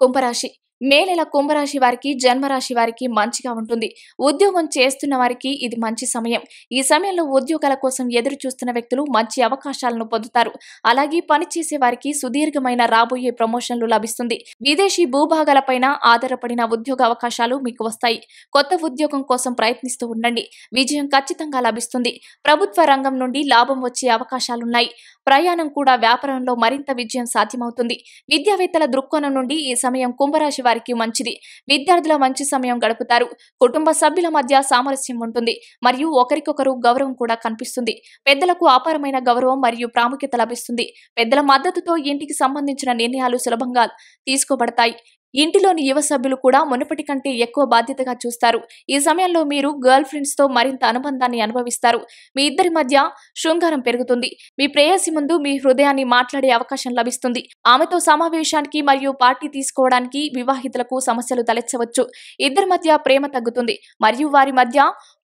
comparashi మే నెల కుంభరాశి వారికి జన్మరాశి వారికి మంచిగా ఉంటుంది ఉద్యోగం చేస్తున్న వారికి ఇది మంచి సమయం ఈ సమయంలో ఉద్యోగాల కోసం ఎదురు చూస్తున్న వ్యక్తులు మంచి అవకాశాలను పొందుతారు అలాగే పనిచేసే వారికి సుదీర్ఘమైన రాబోయే ప్రమోషన్లు లభిస్తుంది విదేశీ భూభాగాలపైన ఆధారపడిన ఉద్యోగ అవకాశాలు మీకు వస్తాయి కొత్త ఉద్యోగం కోసం ప్రయత్నిస్తూ ఉండండి విజయం ఖచ్చితంగా లభిస్తుంది ప్రభుత్వ రంగం నుండి లాభం వచ్చే అవకాశాలున్నాయి ప్రయాణం కూడా వ్యాపారంలో మరింత విజయం సాధ్యమవుతుంది విద్యావేత్తల దృక్కోణం నుండి ఈ సమయం కుంభరాశి వారికి మంచిది విద్యార్థుల మంచి సమయం గడుపుతారు కుటుంబ సభ్యుల మధ్య సామరస్యం ఉంటుంది మరియు ఒకరికొకరు గౌరవం కూడా కనిపిస్తుంది పెద్దలకు అపారమైన గౌరవం మరియు ప్రాముఖ్యత లభిస్తుంది పెద్దల మద్దతుతో ఇంటికి సంబంధించిన నిర్ణయాలు సులభంగా తీసుకోబడతాయి ఇంటిలోని యువ సభ్యులు కూడా మునుపటి కంటే ఎక్కువ బాధ్యతగా చూస్తారు ఈ సమయంలో మీరు గర్ల్ ఫ్రెండ్స్ తో మరింత అనుబంధాన్ని అనుభవిస్తారు మీ ఇద్దరి మధ్య శృంగారం పెరుగుతుంది మీ ప్రేయసి ముందు మీ హృదయాన్ని మాట్లాడే అవకాశం లభిస్తుంది ఆమెతో సమావేశానికి మరియు పార్టీ తీసుకోవడానికి వివాహితులకు సమస్యలు తలెచ్చవచ్చు ఇద్దరి మధ్య ప్రేమ తగ్గుతుంది మరియు వారి మధ్య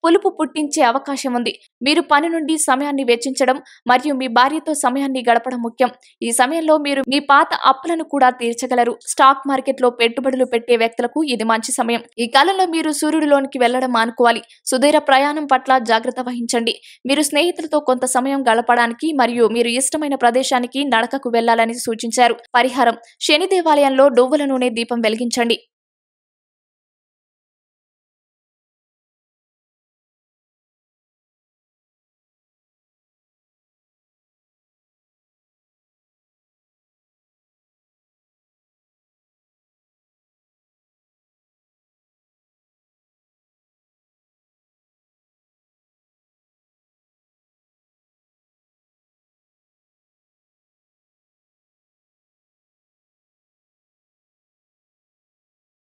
పులుపు పుట్టించే అవకాశం ఉంది మీరు పని నుండి సమయాన్ని వెచ్చించడం మరియు మీ భార్యతో సమయాన్ని గడపడం ముఖ్యం ఈ సమయంలో మీరు మీ పాత అప్పులను కూడా తీర్చగలరు స్టాక్ మార్కెట్లో పెట్టుబడులు పెట్టే వ్యక్తులకు ఇది మంచి సమయం ఈ కాలంలో మీరు సూర్యుడిలోనికి వెళ్లడం మానుకోవాలి సుదీర ప్రయాణం పట్ల జాగ్రత్త వహించండి మీరు స్నేహితులతో కొంత సమయం గడపడానికి మరియు మీరు ఇష్టమైన ప్రదేశానికి నడకకు వెళ్లాలని సూచించారు పరిహారం శని దేవాలయంలో డొవ్వుల నూనె దీపం వెలిగించండి